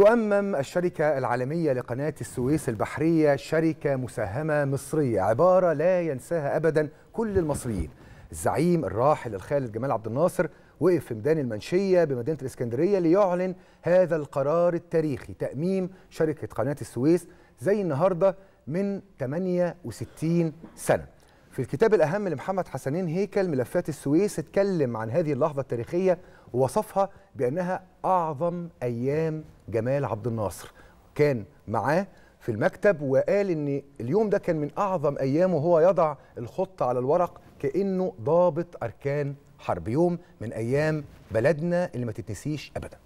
تؤمم الشركة العالمية لقناة السويس البحرية شركة مساهمة مصرية عبارة لا ينساها أبدا كل المصريين الزعيم الراحل الخالد جمال عبد الناصر وقف في ميدان المنشية بمدينة الإسكندرية ليعلن هذا القرار التاريخي تأميم شركة قناة السويس زي النهاردة من 68 سنة في الكتاب الأهم لمحمد حسنين هيكل ملفات السويس اتكلم عن هذه اللحظة التاريخية ووصفها بأنها أعظم أيام جمال عبد الناصر كان معاه في المكتب وقال ان اليوم ده كان من اعظم ايامه وهو يضع الخطه على الورق كانه ضابط اركان حرب يوم من ايام بلدنا اللي ما تتنسيش ابدا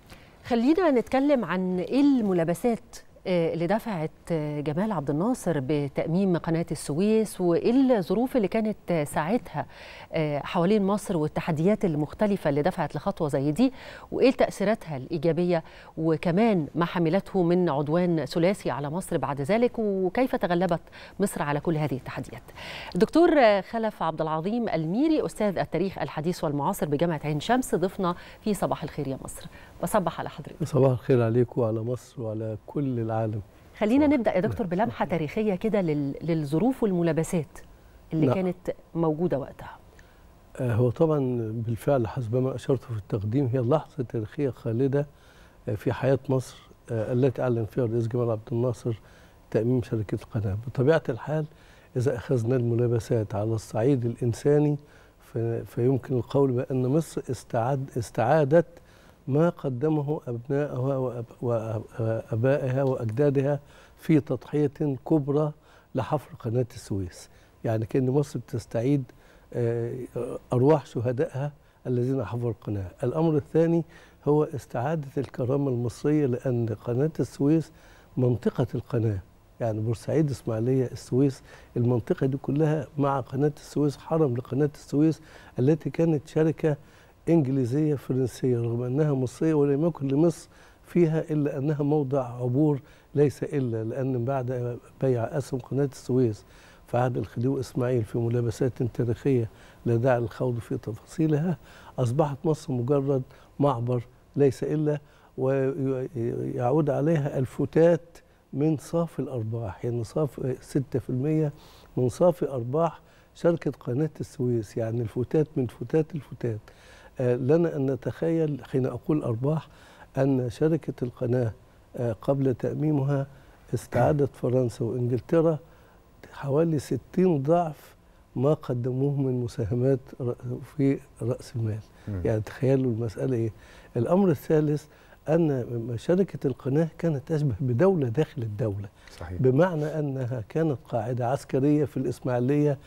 خلينا نتكلم عن ايه الملابسات اللي دفعت جمال عبد الناصر بتأميم قناة السويس وإيه الظروف اللي كانت ساعتها آه، حوالين مصر والتحديات المختلفة اللي دفعت لخطوة زي دي وإيه تأثيراتها الإيجابية وكمان ما حملته من عدوان ثلاثي على مصر بعد ذلك وكيف تغلبت مصر على كل هذه التحديات الدكتور خلف عبد العظيم الميري أستاذ التاريخ الحديث والمعاصر بجامعة عين شمس ضيفنا في صباح الخير يا مصر بصبح على حضرتك صباح الخير عليك وعلى مصر وعلى كل العالم العالم خلينا نبدا يا دكتور نعم. بلمحه تاريخيه كده للظروف والملابسات اللي لا. نعم. كانت موجوده وقتها آه، هو طبعا بالفعل حسب ما اشرت في التقديم هي لحظه تاريخيه خالده آه، في حياه مصر آه، التي اعلن فيها الرئيس جمال عبد الناصر تاميم شركه القناه بطبيعه الحال اذا اخذنا الملابسات على الصعيد الانساني فيمكن القول بان مصر استعاد استعادت ما قدمه أبنائها وأبائها وأجدادها في تضحية كبرى لحفر قناة السويس يعني كأن مصر بتستعيد آه، أرواح شهدائها الذين حفروا القناة الأمر الثاني هو استعادة الكرامة المصرية لأن قناة السويس منطقة القناة يعني بورسعيد اسماعيليه السويس المنطقه دي كلها مع قناه السويس حرم لقناه السويس التي كانت شركه إنجليزية فرنسية رغم أنها مصرية ولم يكن لمصر فيها إلا أنها موضع عبور ليس إلا لأن بعد بيع أسهم قناة السويس في عهد الخديوي إسماعيل في ملابسات تاريخية لا داعي للخوض في تفاصيلها أصبحت مصر مجرد معبر ليس إلا ويعود عليها الفتات من صافي الأرباح يعني صافي 6% من صافي أرباح شركة قناة السويس يعني الفتات من فتات الفتات آه، لنا أن نتخيل حين أقول أرباح أن شركة القناة آه، قبل تأميمها استعادت فرنسا وإنجلترا حوالي 60 ضعف ما قدموه من مساهمات في رأس المال يعني تخيلوا المسألة إيه الأمر الثالث أن شركة القناة كانت أشبه بدولة داخل الدولة صحيح. بمعنى أنها كانت قاعدة عسكرية في الإسماعيلية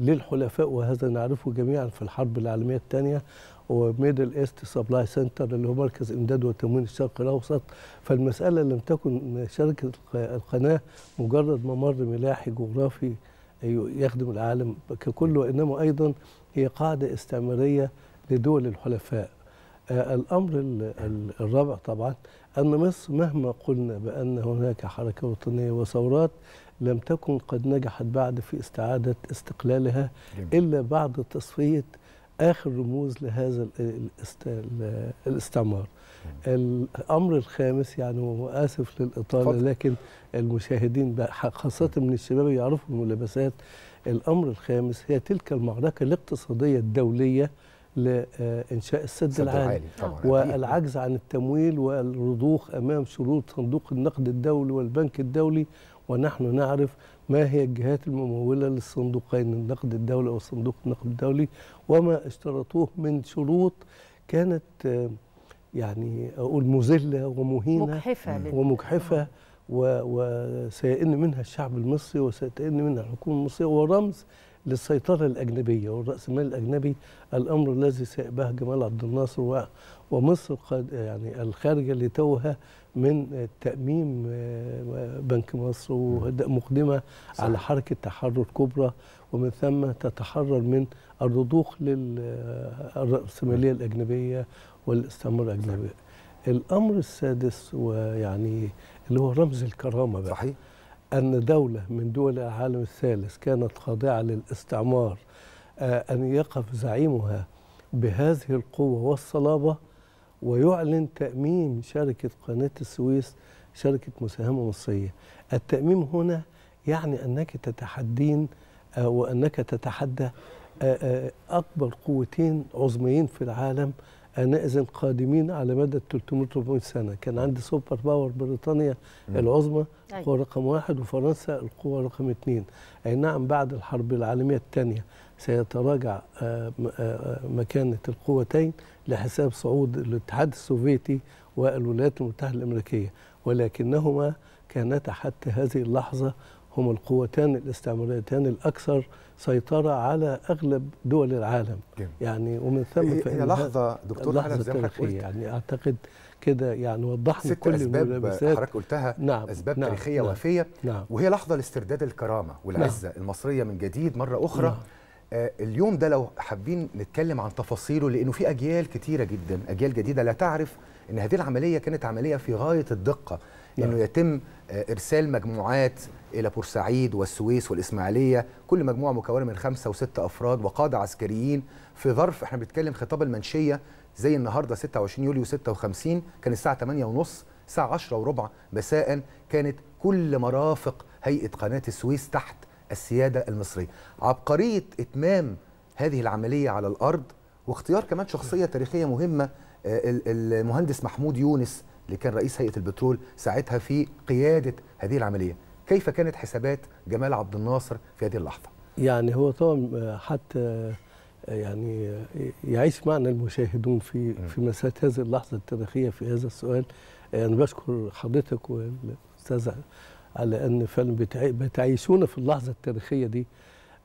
للحلفاء وهذا نعرفه جميعا في الحرب العالمية الثانية وميدل ايست سبلاي سنتر اللي هو مركز امداد وتموين الشرق الاوسط فالمساله لم تكن شركه القناه مجرد ممر ملاحي جغرافي يخدم العالم ككل وانما ايضا هي قاعده استعماريه لدول الحلفاء آه، الامر الرابع طبعا ان مصر مهما قلنا بان هناك حركه وطنيه وثورات لم تكن قد نجحت بعد في استعاده استقلالها الا بعد تصفيه اخر رموز لهذا الاستعمار الامر الخامس يعني واسف للاطاله لكن المشاهدين خاصه من الشباب يعرفوا الملابسات الامر الخامس هي تلك المعركه الاقتصاديه الدوليه لانشاء السد العالي والعجز عن التمويل والرضوخ امام شروط صندوق النقد الدولي والبنك الدولي ونحن نعرف ما هي الجهات الممولة للصندوقين النقد الدولي والصندوق النقد الدولي وما اشترطوه من شروط كانت يعني أقول مذلة ومهينة مجحفة ومجحفة آه. وسيئن منها الشعب المصري وسيئن منها الحكومة المصرية ورمز للسيطرة الأجنبية والرأسمال الأجنبي الأمر الذي سيأباه جمال عبد الناصر ومصر قد يعني الخارجة لتوها من تأميم آه، بنك مصر مقدمة صح. على حركة تحرر كبرى ومن ثم تتحرر من الرضوخ للرأسمالية آه، الأجنبية والاستعمار الأجنبي الأمر السادس ويعني اللي هو رمز الكرامة بقى صحيح أن دولة من دول العالم الثالث كانت خاضعة للاستعمار آه، أن يقف زعيمها بهذه القوة والصلابة ويعلن تأميم شركة قناة السويس شركة مساهمة مصرية التأميم هنا يعني أنك تتحدين آه، وأنك تتحدى آه، آه، أكبر قوتين عظميين في العالم آنئذ قادمين على مدى 300 400 سنة كان عندي سوبر باور بريطانيا العظمى القوة رقم واحد وفرنسا القوة رقم اثنين أي نعم بعد الحرب العالمية الثانية سيتراجع آه، آه، آه، مكانة القوتين لحساب صعود الاتحاد السوفيتي والولايات المتحدة الأمريكية ولكنهما كانتا حتى هذه اللحظة هما القوتان الاستعماريتان الأكثر سيطرة على أغلب دول العالم جميل. يعني ومن ثم هي, هي لحظة دكتور لحظة تاريخية يعني أعتقد كده يعني وضحنا كل الملابسات حضرتك قلتها نعم أسباب نعم تاريخية نعم وافية نعم وهي لحظة لاسترداد الكرامة والعزة نعم المصرية من جديد مرة أخرى نعم آه، اليوم ده لو حابين نتكلم عن تفاصيله لانه في اجيال كتيره جدا اجيال جديده لا تعرف ان هذه العمليه كانت عمليه في غايه الدقه نعم. انه يعني يتم آه، ارسال مجموعات الى بورسعيد والسويس والاسماعيليه كل مجموعه مكونه من خمسه وسته افراد وقاده عسكريين في ظرف احنا بنتكلم خطاب المنشيه زي النهارده 26 يوليو 56 كان الساعه 8:30 الساعه 10 وربع مساء كانت كل مرافق هيئه قناه السويس تحت السياده المصريه عبقريه اتمام هذه العمليه على الارض واختيار كمان شخصيه تاريخيه مهمه آه، المهندس محمود يونس اللي كان رئيس هيئه البترول ساعتها في قياده هذه العمليه كيف كانت حسابات جمال عبد الناصر في هذه اللحظه يعني هو طبعا آه، حتى آه، يعني يعيش معنا المشاهدون في في مساله هذه اللحظه التاريخيه في هذا السؤال انا يعني بشكر حضرتك والاستاذ على ان فعلا بتعيشونا في اللحظه التاريخيه دي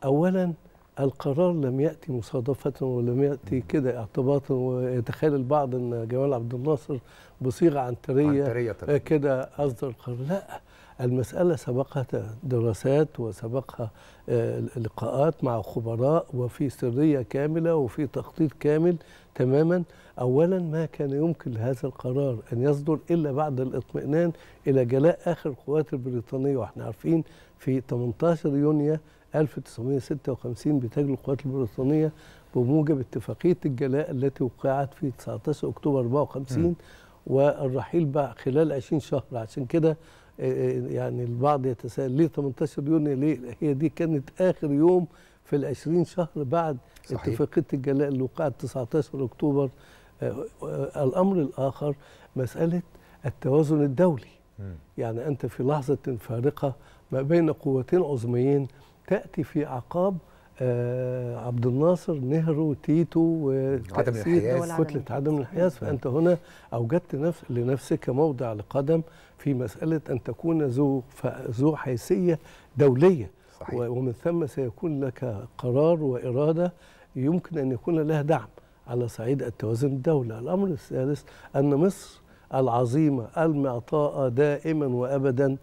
اولا القرار لم ياتي مصادفه ولم ياتي كده اعتباطا ويتخيل البعض ان جمال عبد الناصر بصيغه عنتريه, عنترية كده اصدر القرار لا المسألة سبقها دراسات وسبقها آه، لقاءات مع خبراء وفي سرية كاملة وفي تخطيط كامل تماما أولا ما كان يمكن لهذا القرار أن يصدر إلا بعد الاطمئنان إلى جلاء آخر القوات البريطانية وإحنا عارفين في 18 يونيو 1956 بتجلو القوات البريطانية بموجب اتفاقية الجلاء التي وقعت في 19 أكتوبر 54 والرحيل بقى خلال 20 شهر عشان كده آه، آه، يعني البعض يتساءل ليه 18 يونيو ليه هي دي كانت آخر يوم في ال 20 شهر بعد صحيح. اتفاقيه الجلاء اللي وقعت 19 اكتوبر الأمر الآخر مسألة التوازن الدولي م. يعني أنت في لحظة فارقة ما بين قوتين عظميين تأتي في عقاب آه عبد الناصر نهرو تيتو وعدم الانحياز كتلة عدم الانحياز فأنت هنا أوجدت نفس لنفسك موضع لقدم في مسألة أن تكون ذو ذو حيثية دولية صحيح. ومن ثم سيكون لك قرار وإرادة يمكن أن يكون لها دعم على صعيد التوازن الدولي الأمر الثالث أن مصر العظيمة المعطاءة دائما وأبدا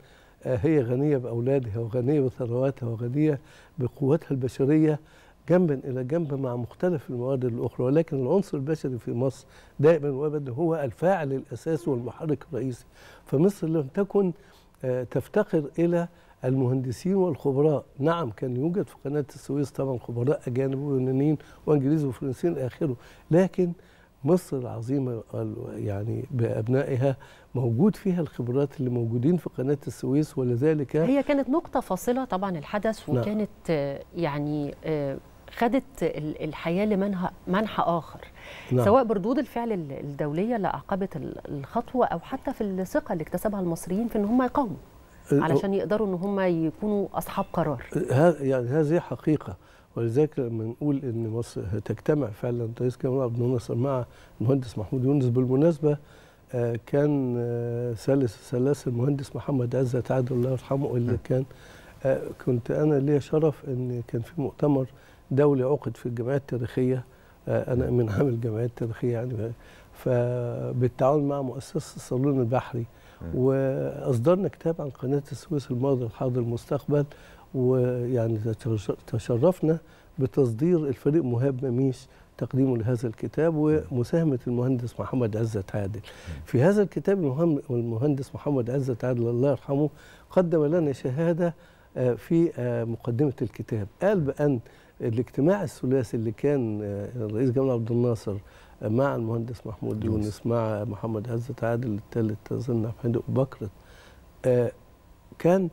آه، هي غنية بأولادها وغنية بثرواتها وغنية بقوتها البشرية جنبا إلى جنب مع مختلف المواد الأخرى ولكن العنصر البشري في مصر دائما وأبدا هو الفاعل الأساسي والمحرك الرئيسي فمصر لم تكن آه، تفتقر إلى المهندسين والخبراء نعم كان يوجد في قناة السويس طبعا خبراء أجانب ويونانيين وإنجليز وفرنسيين إلى آخره لكن مصر العظيمة يعني بأبنائها موجود فيها الخبرات اللي موجودين في قناة السويس ولذلك هي كانت نقطة فاصلة طبعا الحدث نعم. وكانت نعم. يعني آه، خدت الحياة لمنها منحى آخر نعم. سواء بردود الفعل الدولية اللي أعقبت الخطوة أو حتى في الثقة اللي اكتسبها المصريين في أن هم يقاوموا آه، علشان يقدروا ان هم يكونوا اصحاب قرار يعني هذه حقيقه ولذلك لما نقول ان مصر هتجتمع فعلا رئيس جمهوريه عبد الناصر مع المهندس محمود يونس بالمناسبه آه، كان آه، ثالث ثلاث المهندس محمد عزت عادل الله يرحمه اللي نعم. كان كنت انا ليا شرف ان كان في مؤتمر دولي عقد في الجمعيات التاريخيه انا نعم. من عامل الجمعيات التاريخيه يعني فبالتعاون مع مؤسسه الصالون البحري واصدرنا كتاب عن قناه السويس الماضي الحاضر المستقبل ويعني تشرفنا بتصدير الفريق مهاب مميش تقديمه لهذا الكتاب ومساهمة المهندس محمد عزت عادل في هذا الكتاب المهندس محمد عزت عادل الله يرحمه قدم لنا شهادة آه، في آه، مقدمة الكتاب قال بأن الاجتماع الثلاثي اللي كان آه، الرئيس جمال عبد الناصر مع المهندس محمود يونس مع محمد عزت عادل الثالث تظن فندق بكرة آه، كان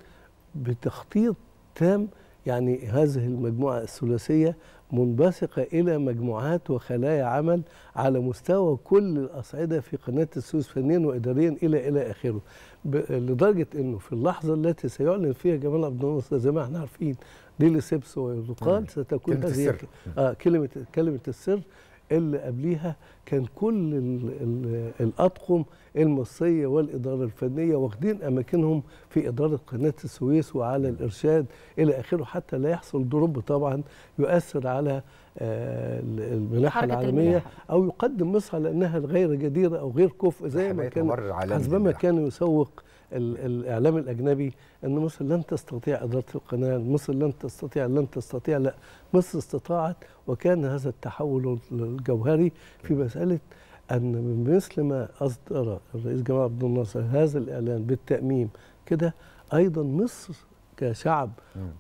بتخطيط تام يعني هذه المجموعة الثلاثية منبثقة إلى مجموعات وخلايا عمل على مستوى كل الأصعدة في قناة السويس فنيا وإداريا إلى إلى آخره لدرجة أنه في اللحظة التي سيعلن فيها جمال عبد الناصر زي ما احنا عارفين دي لسبس ويقال ستكون كلمة السر. آه كلمة كلمة السر اللي قبليها كان كل الأطقم المصرية والإدارة الفنية واخدين أماكنهم في إدارة قناة السويس وعلى الإرشاد إلى آخره حتى لا يحصل دروب طبعا يؤثر على آه، المناحة العالمية الملاحة. أو يقدم مصر على أنها غير جديرة أو غير كفء زي ما كان حسبما كان يسوق الإعلام الأجنبي أن مصر لن تستطيع إدارة القناة مصر لن تستطيع لن تستطيع لا مصر استطاعت وكان هذا التحول الجوهري في مسألة أن مثل ما أصدر الرئيس جمال عبد الناصر هذا الإعلان بالتأميم كده أيضا مصر كشعب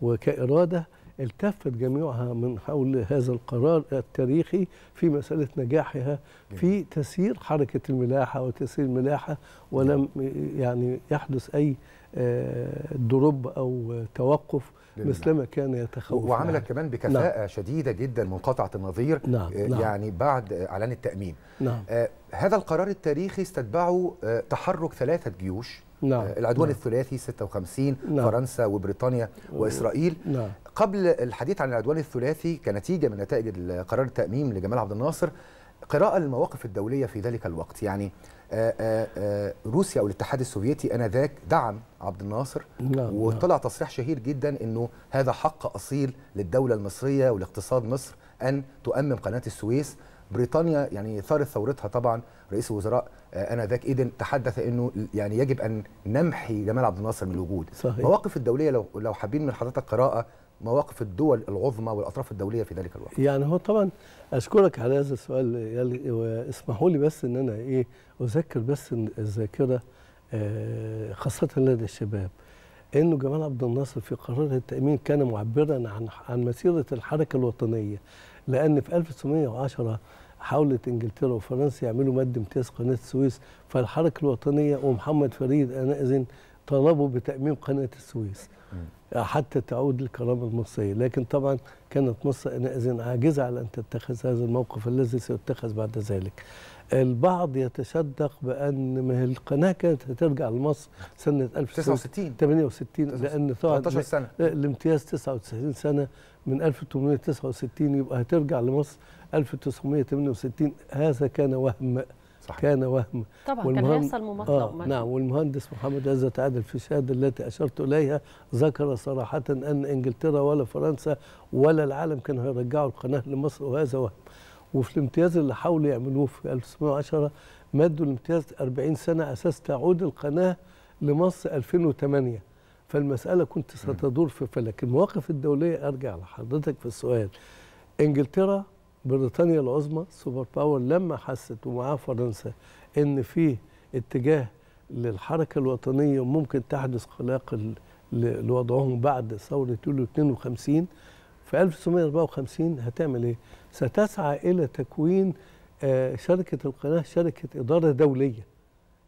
وكإرادة التفت جميعها من حول هذا القرار التاريخي في مسألة نجاحها في تسيير حركة الملاحة وتسيير الملاحة ولم نعم. يعني يحدث أي آه، دروب أو توقف مثلما كان يتخوف وعملت يعني. كمان بكفاءة نعم. شديدة جدا منقطعة النظير نعم. آه، نعم. يعني نعم. بعد آه، إعلان التأميم نعم. آه هذا القرار التاريخي استتبعه آه تحرك ثلاثة جيوش نعم. آه العدوان نعم. الثلاثي 56 نعم. فرنسا وبريطانيا وإسرائيل نعم. قبل الحديث عن العدوان الثلاثي كنتيجه من نتائج قرار التاميم لجمال عبد الناصر قراءه للمواقف الدوليه في ذلك الوقت يعني آآ آه، آآ آه، آه، روسيا او الاتحاد السوفيتي انذاك دعم عبد الناصر نعم، نعم. وطلع تصريح شهير جدا انه هذا حق اصيل للدوله المصريه ولاقتصاد مصر ان تؤمم قناه السويس بريطانيا يعني ثارت ثورتها طبعا رئيس الوزراء انذاك ايدن تحدث انه يعني يجب ان نمحي جمال عبد الناصر من الوجود صحيح. مواقف الدوليه لو لو حابين من حضرتك قراءه مواقف الدول العظمى والاطراف الدوليه في ذلك الوقت؟ يعني هو طبعا اشكرك على هذا السؤال يعني واسمحوا لي بس ان انا ايه اذكر بس الذاكره آه، خاصه لدى الشباب انه جمال عبد الناصر في قرار التامين كان معبرا عن عن مسيره الحركه الوطنيه لان في 1910 حاولت انجلترا وفرنسا يعملوا مد امتياز قناه السويس فالحركه الوطنيه ومحمد فريد انا اذن طالبوا بتأميم قناة السويس حتى تعود الكرامة المصرية لكن طبعا كانت مصر آنئذ عاجزة على أن تتخذ هذا الموقف الذي سيتخذ بعد ذلك البعض يتشدق بأن ما القناة كانت هترجع لمصر سنة 1968 68 لأن طبعا 13 سنة الامتياز 99 سنة من 1869 يبقى هترجع لمصر 1968 هذا كان وهم صحيح. كان وهم طبعا والمهن... كان يحصل مماطلة آه نعم والمهندس محمد عزت عادل في الشهادة التي أشرت إليها ذكر صراحة أن إنجلترا ولا فرنسا ولا العالم كانوا هيرجعوا القناة لمصر وهذا وهم وفي الامتياز اللي حاولوا يعملوه في 1910 مدوا الامتياز 40 سنة أساس تعود القناة لمصر 2008 فالمسألة كنت ستدور في فلك المواقف الدولية أرجع لحضرتك في السؤال إنجلترا بريطانيا العظمى سوبر باور لما حست ومعاه فرنسا ان في اتجاه للحركه الوطنيه ممكن تحدث خلاق لوضعهم بعد ثوره يوليو 52 في 1954 هتعمل ايه؟ ستسعى الى تكوين آه، شركه القناه شركه اداره دوليه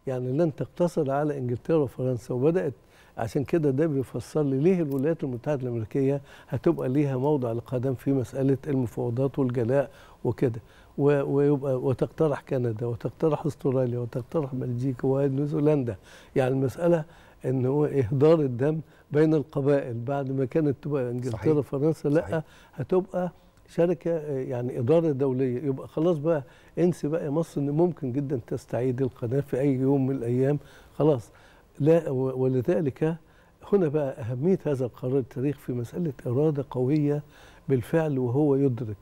يعني لن تقتصر على انجلترا وفرنسا وبدات عشان كده ده بيفسر لي ليه الولايات المتحده الامريكيه هتبقى ليها موضع القدم في مساله المفاوضات والجلاء وكده ويبقى وتقترح كندا وتقترح استراليا وتقترح بلجيكا ونيوزيلندا يعني المساله ان هو اهدار الدم بين القبائل بعد ما كانت تبقى انجلترا فرنسا لا صحيح. هتبقى شركه يعني اداره دوليه يبقى خلاص بقى انسي بقى يا مصر ان ممكن جدا تستعيد القناه في اي يوم من الايام خلاص لا ولذلك هنا بقى أهمية هذا القرار التاريخ في مسألة إرادة قوية بالفعل وهو يدرك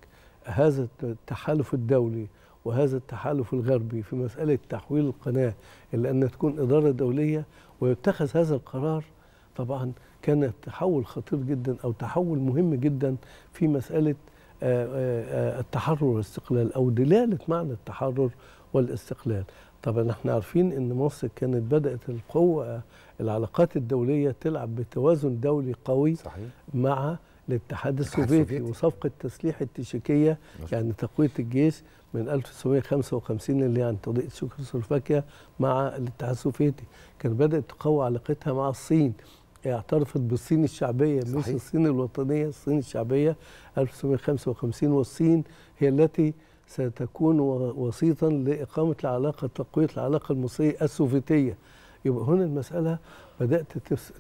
هذا التحالف الدولي وهذا التحالف الغربي في مسألة تحويل القناة إلى أن تكون إدارة دولية ويتخذ هذا القرار طبعا كان تحول خطير جدا أو تحول مهم جدا في مسألة آه، آه، آه، التحرر والاستقلال أو دلالة معنى التحرر والاستقلال طبعا احنا عارفين ان مصر كانت بدات القوه العلاقات الدوليه تلعب بتوازن دولي قوي صحيح. مع الاتحاد السوفيتي وصفقه تسليح التشيكيه يعني تقويه الجيش من 1955 اللي عن طريق تشيكوسلوفاكيا مع الاتحاد السوفيتي كان بدات تقوى علاقتها مع الصين اعترفت بالصين الشعبيه مش الصين الوطنيه الصين الشعبيه 1955 والصين هي التي ستكون وسيطا لإقامة العلاقة تقوية العلاقة المصرية السوفيتية يبقى هنا المسألة بدأت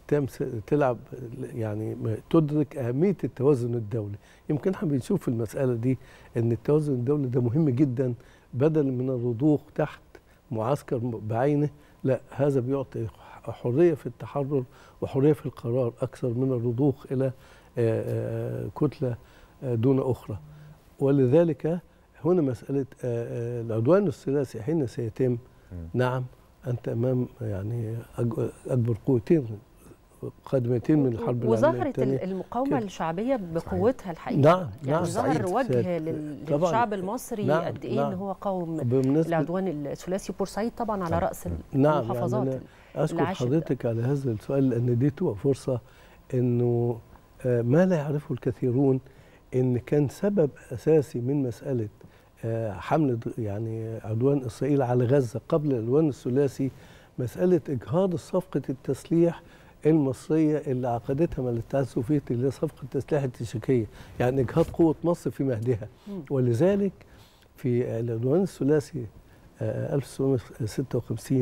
تمس تلعب يعني تدرك أهمية التوازن الدولي يمكن احنا بنشوف في المسألة دي أن التوازن الدولي ده مهم جدا بدل من الرضوخ تحت معسكر بعينه لا هذا بيعطي حرية في التحرر وحرية في القرار أكثر من الرضوخ إلى كتلة دون أخرى ولذلك هنا مساله آه، آه، العدوان الثلاثي حين سيتم نعم انت امام يعني اكبر قوتين قادمتين من الحرب العالميه وظهرت المقاومه كده. الشعبيه بقوتها الحقيقه نعم يعني نعم ظهر وجه للشعب المصري نعم قد ايه نعم ان هو قاوم العدوان الثلاثي بورسعيد طبعا على راس نعم يعني المحافظات يعني اشكر حضرتك على هذا السؤال لان اديته فرصه انه آه، ما لا يعرفه الكثيرون ان كان سبب اساسي من مساله حمل يعني عدوان اسرائيل على غزه قبل العدوان الثلاثي مساله اجهاض صفقه التسليح المصريه اللي عقدتها مع الاتحاد السوفيتي اللي هي صفقه التسليح التشيكيه يعني اجهاض قوه مصر في مهدها ولذلك في العدوان الثلاثي 1956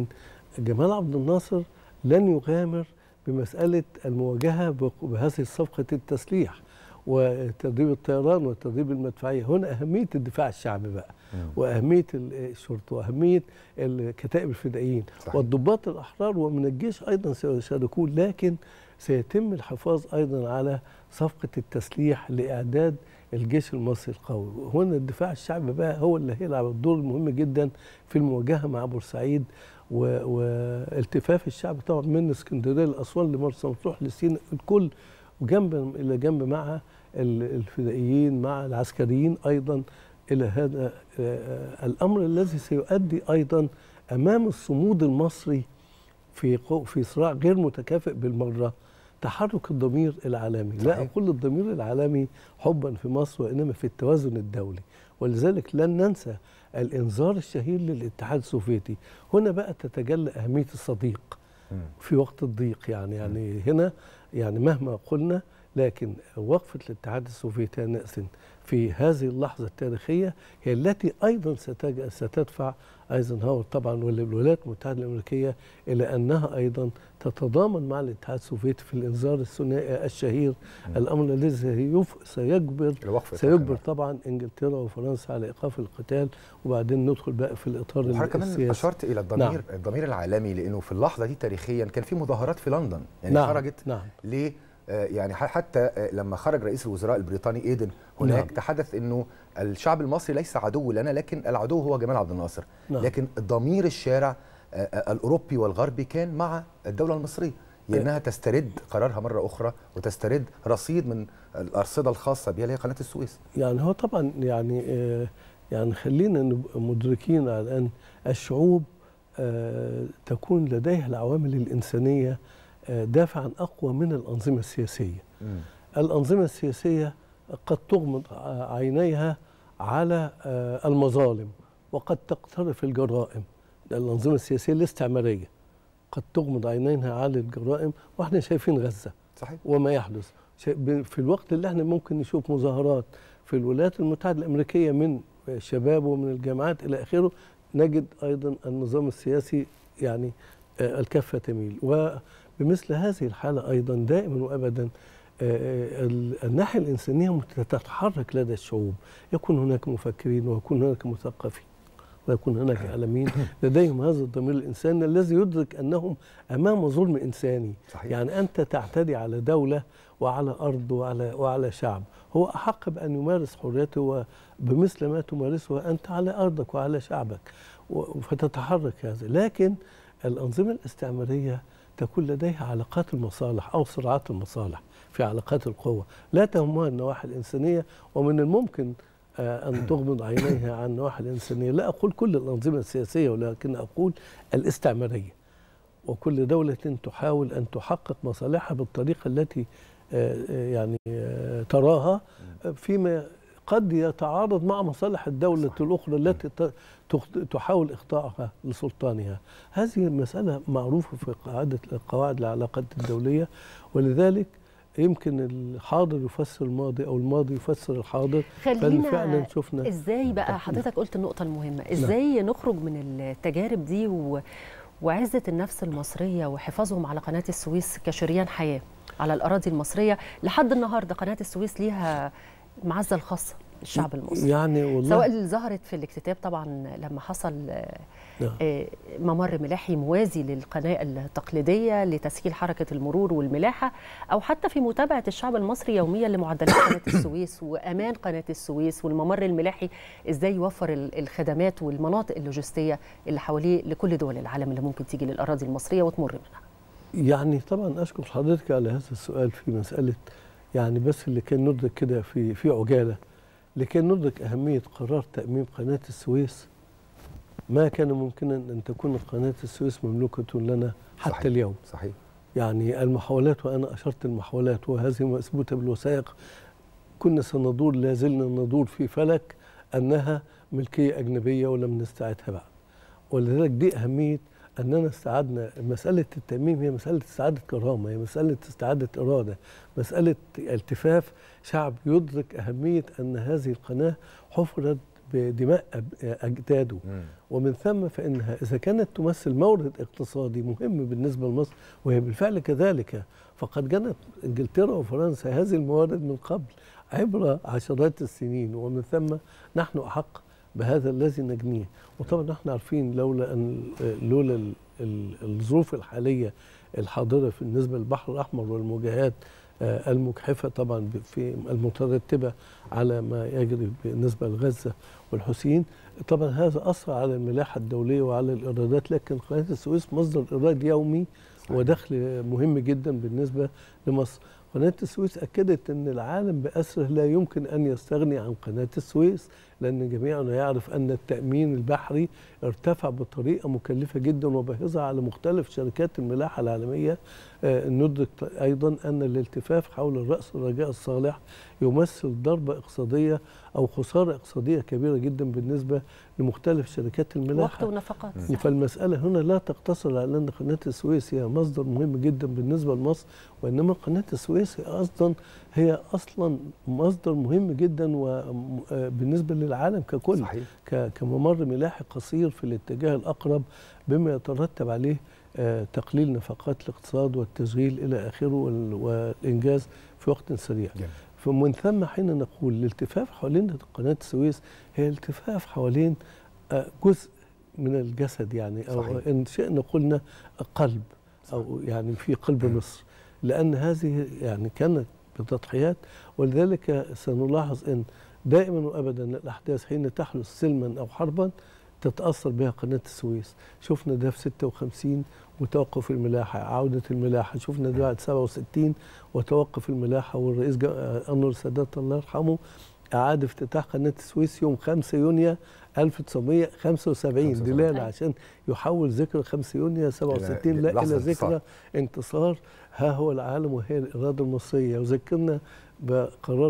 آه، جمال عبد الناصر لن يغامر بمساله المواجهه بهذه صفقه التسليح وتدريب الطيران وتدريب المدفعيه هنا اهميه الدفاع الشعبي بقى واهميه الشرطه واهميه كتائب الفدائيين صحيح. والضباط الاحرار ومن الجيش ايضا سيشاركون لكن سيتم الحفاظ ايضا على صفقه التسليح لاعداد الجيش المصري القوي هنا الدفاع الشعبي بقى هو اللي هيلعب الدور المهم جدا في المواجهه مع بورسعيد والتفاف الشعب طبعا من اسكندريه لاسوان لمرسى مطروح لسينا الكل جنب الى جنب معها الفدائيين مع العسكريين أيضا إلى هذا آه، آه، الأمر الذي سيؤدي أيضا أمام الصمود المصري في في صراع غير متكافئ بالمرة تحرك الضمير العالمي صحيح. لا أقول الضمير العالمي حبا في مصر وإنما في التوازن الدولي ولذلك لن ننسى الإنذار الشهير للاتحاد السوفيتي هنا بقى تتجلى أهمية الصديق في وقت الضيق يعني يعني هنا يعني مهما قلنا لكن وقفة الاتحاد السوفيتي نأس في هذه اللحظة التاريخية هي التي أيضا ستدفع أيزنهاور طبعا والولايات المتحدة الأمريكية إلى أنها أيضا تتضامن مع الاتحاد السوفيتي في الإنذار الثنائي الشهير م. الأمر الذي سيجبر سيجبر طبعا إنجلترا وفرنسا على إيقاف القتال وبعدين ندخل بقى في الإطار السياسي كمان أشرت إلى الضمير نعم. الضمير العالمي لأنه في اللحظة دي تاريخيا كان في مظاهرات في لندن يعني نعم. خرجت نعم. ليه آه، يعني حتى آه، لما خرج رئيس الوزراء البريطاني ايدن هناك نعم. تحدث انه الشعب المصري ليس عدو لنا لكن العدو هو جمال عبد الناصر نعم. لكن ضمير الشارع آه، الاوروبي والغربي كان مع الدوله المصريه لانها تسترد قرارها مره اخرى وتسترد رصيد من الارصده الخاصه بها اللي هي قناه السويس يعني هو طبعا يعني يعني خلينا مدركين على ان الشعوب تكون لديها العوامل الانسانيه دافعا اقوى من الانظمه السياسيه. م. الانظمه السياسيه قد تغمض عينيها على آه، المظالم وقد تقترف الجرائم. الانظمه السياسيه الاستعماريه قد تغمض عينيها على الجرائم واحنا شايفين غزه صحيح وما يحدث في الوقت اللي احنا ممكن نشوف مظاهرات في الولايات المتحده الامريكيه من الشباب ومن الجامعات الى اخره نجد ايضا النظام السياسي يعني آه، الكفه تميل و بمثل هذه الحالة أيضا دائما وأبدا آه، آه، الناحية الإنسانية تتحرك لدى الشعوب يكون هناك مفكرين ويكون هناك مثقفين ويكون هناك عالمين لديهم هذا الضمير الإنساني الذي يدرك أنهم أمام ظلم إنساني صحيح. يعني أنت تعتدي على دولة وعلى أرض وعلى, وعلى شعب هو أحق بأن يمارس حريته بمثل ما تمارسه أنت على أرضك وعلى شعبك فتتحرك هذا لكن الأنظمة الاستعمارية تكون لديها علاقات المصالح أو صراعات المصالح في علاقات القوة لا تهمها النواحي الإنسانية ومن الممكن آه، أن تغمض عينيها عن النواحي الإنسانية لا أقول كل الأنظمة السياسية ولكن أقول الاستعمارية وكل دولة تحاول أن تحقق مصالحها بالطريقة التي آه، آه، يعني تراها فيما قد يتعارض مع مصالح الدولة صح. الأخرى التي تحاول إخطائها لسلطانها هذه المسألة معروفة في قاعدة قواعد العلاقات الدولية ولذلك يمكن الحاضر يفسر الماضي او الماضي يفسر الحاضر خلينا فعلا شفنا ازاي بقى حضرتك قلت النقطه المهمه نعم. ازاي لا. نخرج من التجارب دي و... وعزه النفس المصريه وحفاظهم على قناه السويس كشريان حياه على الاراضي المصريه لحد النهارده قناه السويس ليها المعزه الخاصه للشعب المصري يعني والله سواء اللي ظهرت في الاكتتاب طبعا لما حصل نعم. آه، ممر ملاحي موازي للقناه التقليديه لتسهيل حركه المرور والملاحه او حتى في متابعه الشعب المصري يوميا لمعدلات قناه السويس وامان قناه السويس والممر الملاحي ازاي يوفر الخدمات والمناطق اللوجستيه اللي حواليه لكل دول العالم اللي ممكن تيجي للاراضي المصريه وتمر منها. يعني طبعا اشكر حضرتك على هذا السؤال في مساله يعني بس اللي كان ندرك كده في في عجاله اللي كان ندرك اهميه قرار تاميم قناه السويس ما كان ممكنا ان تكون قناه السويس مملوكه لنا حتى صحيح. اليوم صحيح يعني المحاولات وانا اشرت المحاولات وهذه مثبوته بالوثائق كنا سندور لا زلنا ندور في فلك انها ملكيه اجنبيه ولم نستعدها بعد ولذلك دي اهميه اننا استعدنا مساله التميم هي مساله استعاده كرامه هي مساله استعاده اراده مساله التفاف شعب يدرك اهميه ان هذه القناه حفرت بدماء اجداده ومن ثم فانها اذا كانت تمثل مورد اقتصادي مهم بالنسبه لمصر وهي بالفعل كذلك فقد جنت انجلترا وفرنسا هذه الموارد من قبل عبر عشرات السنين ومن ثم نحن احق بهذا الذي نجنيه وطبعا احنا عارفين لولا ان لولا الظروف الحاليه الحاضره في بالنسبه للبحر الاحمر والمواجهات آه، المجحفه طبعا في المترتبه على ما يجري بالنسبه لغزه والحوثيين طبعا هذا اثر على الملاحه الدوليه وعلى الايرادات لكن قناه السويس مصدر ايراد يومي ودخل مهم جدا بالنسبه لمصر قناة السويس أكدت أن العالم بأسره لا يمكن أن يستغني عن قناة السويس لأن جميعنا يعرف أن التأمين البحري ارتفع بطريقة مكلفة جدا وباهظة على مختلف شركات الملاحة العالمية آه، ندرك أيضا أن الالتفاف حول الرأس الرجاء الصالح يمثل ضربة اقتصادية أو خسارة اقتصادية كبيرة جدا بالنسبة لمختلف شركات الملاحة وقت ونفقات فالمسألة هنا لا تقتصر على أن قناة السويس هي مصدر مهم جدا بالنسبة لمصر وإنما قناة السويس أصلا هي أصلا مصدر مهم جدا وبالنسبة آه، للعالم العالم ككل صحيح. كممر ملاحي قصير في الاتجاه الأقرب بما يترتب عليه آه، تقليل نفقات الاقتصاد والتشغيل إلى آخره والإنجاز في وقت سريع جميل. فمن ثم حين نقول الالتفاف حوالين قناة السويس هي التفاف حوالين آه، جزء من الجسد يعني أو صحيح. إن شئنا قلنا قلب أو يعني في قلب مصر لأن هذه يعني كانت بتضحيات ولذلك سنلاحظ أن دائما وابدا الاحداث حين تحدث سلما او حربا تتاثر بها قناه السويس شفنا ده في 56 وتوقف الملاحه عوده الملاحه شفنا ده بعد 67 وتوقف الملاحه والرئيس انور السادات الله يرحمه اعاد افتتاح قناه السويس يوم 5 يونيو 1975 دلالة عشان يحول ذكرى 5 يونيو 67 لا إلى ذكرى انتصار ها هو العالم وهي الإرادة المصرية وذكرنا بقرار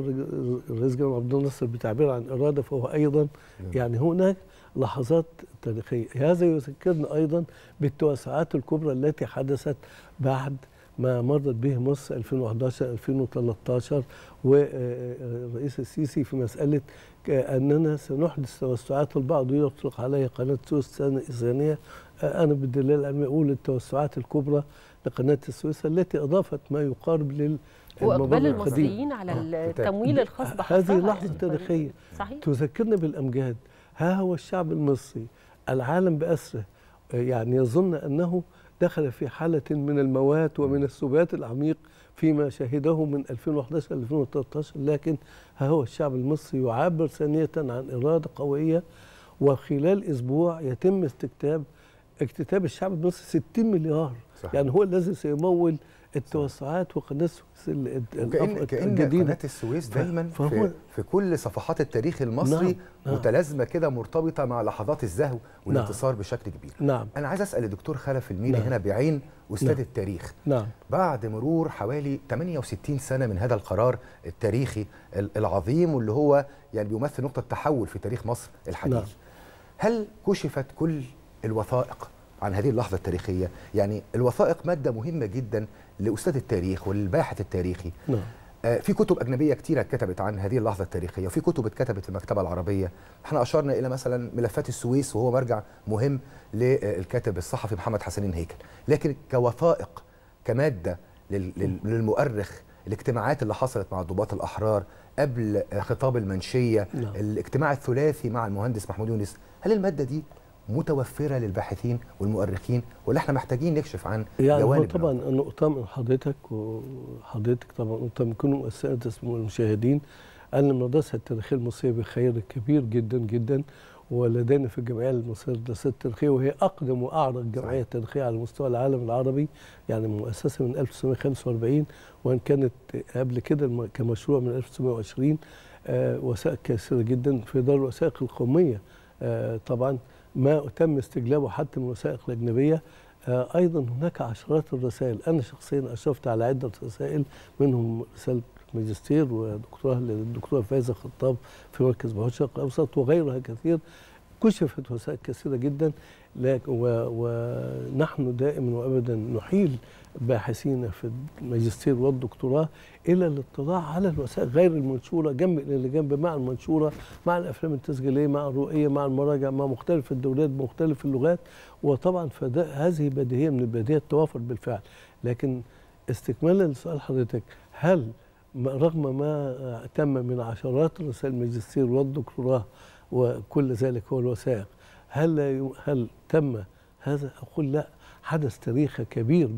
الرئيس جمال عبد الناصر بتعبير عن اراده فهو ايضا نعم. يعني هناك لحظات تاريخيه هذا يذكرنا ايضا بالتوسعات الكبرى التي حدثت بعد ما مرت به مصر 2011 2013 والرئيس السيسي في مساله اننا سنحدث توسعات البعض يطلق عليها قناه سويس ثانيه آه، انا بالدليل العلمي اقول التوسعات الكبرى لقناه السويس التي اضافت ما يقارب لل واقبال المصريين على آه. التمويل الخاص بحقها هذه لحظه تاريخيه صحيح. تذكرنا بالامجاد ها هو الشعب المصري العالم باسره آه، يعني يظن انه دخل في حالة من الموات ومن السبات العميق فيما شهده من 2011 ل 2013 لكن ها هو الشعب المصري يعبر ثانية عن إرادة قوية وخلال أسبوع يتم استكتاب اكتتاب الشعب المصري 60 مليار صحيح. يعني هو الذي سيمول التوسعات وقناه السويس كأن, كأن قناه السويس دايما في, في كل صفحات التاريخ المصري نعم نعم متلازمه كده مرتبطه مع لحظات الزهو والانتصار نعم بشكل كبير نعم انا عايز اسال الدكتور خلف الميري نعم هنا بعين استاذ نعم التاريخ نعم بعد مرور حوالي 68 سنه من هذا القرار التاريخي العظيم واللي هو يعني بيمثل نقطه تحول في تاريخ مصر الحديث نعم هل كشفت كل الوثائق عن هذه اللحظة التاريخية يعني الوثائق مادة مهمة جدا لأستاذ التاريخ وللباحث التاريخي نعم. آه، في كتب أجنبية كتيرة اتكتبت عن هذه اللحظة التاريخية وفي كتب اتكتبت في المكتبة العربية احنا أشرنا إلى مثلا ملفات السويس وهو مرجع مهم للكاتب الصحفي محمد حسنين هيكل لكن كوثائق كمادة للمؤرخ الاجتماعات اللي حصلت مع الضباط الأحرار قبل خطاب المنشية نعم. الاجتماع الثلاثي مع المهندس محمود يونس هل المادة دي متوفره للباحثين والمؤرخين واللي احنا محتاجين نكشف عن يعني جوانب طبعا النقطه من حضرتك وحضرتك طبعا نقطه من كل مؤسسه والمشاهدين ان المدرسه التاريخيه المصريه بخير كبير جدا جدا ولدينا في الجمعيه المصريه للدراسات التاريخيه وهي اقدم واعرق جمعيه تاريخيه على مستوى العالم العربي يعني مؤسسه من 1945 وان كانت قبل كده كمشروع من 1920 آه، وثائق كثيره جدا في دار الوثائق القوميه آه، طبعا ما تم استجلابه حتى من الوثائق الأجنبية آه، أيضا هناك عشرات الرسائل أنا شخصيا أشرفت على عدة رسائل منهم رسالة ماجستير ودكتوراه للدكتورة فايزة خطاب في مركز بحوث الشرق الأوسط وغيرها كثير كشفت وسائل كثيرة جدا ونحن دائما وأبدا نحيل باحثين في الماجستير والدكتوراه الى الاطلاع على الوثائق غير المنشوره جنب الى جنب مع المنشوره مع الافلام التسجيليه مع الرؤيه مع المراجع مع مختلف الدولات بمختلف اللغات وطبعا فده هذه بديهيه من البديهيات التوافر بالفعل لكن استكمالا لسؤال حضرتك هل رغم ما تم من عشرات رسائل الماجستير والدكتوراه وكل ذلك هو الوثائق هل هل تم هذا اقول لا حدث تاريخي كبير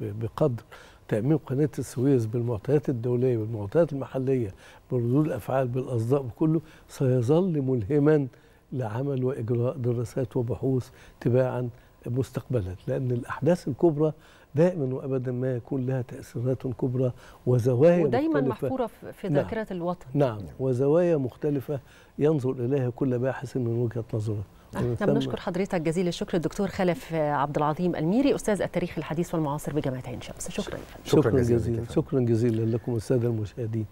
بقدر تأميم قناة السويس بالمعطيات الدولية والمعطيات المحلية بردود الأفعال بالأصداء بكله سيظل ملهما لعمل وإجراء دراسات وبحوث تباعا مستقبلا لأن الأحداث الكبرى دائما وابدا ما يكون لها تاثيرات كبرى وزوايا ودايما مختلفة محفوره في نعم. ذاكره نعم الوطن نعم وزوايا مختلفه ينظر اليها كل باحث من وجهه نظره نعم. نعم نشكر حضرتك جزيل الشكر الدكتور خلف عبد العظيم الميري استاذ التاريخ الحديث والمعاصر بجامعه عين شمس شكرا شكرا, شكرا جزيلا شكرا جزيلا لكم الساده المشاهدين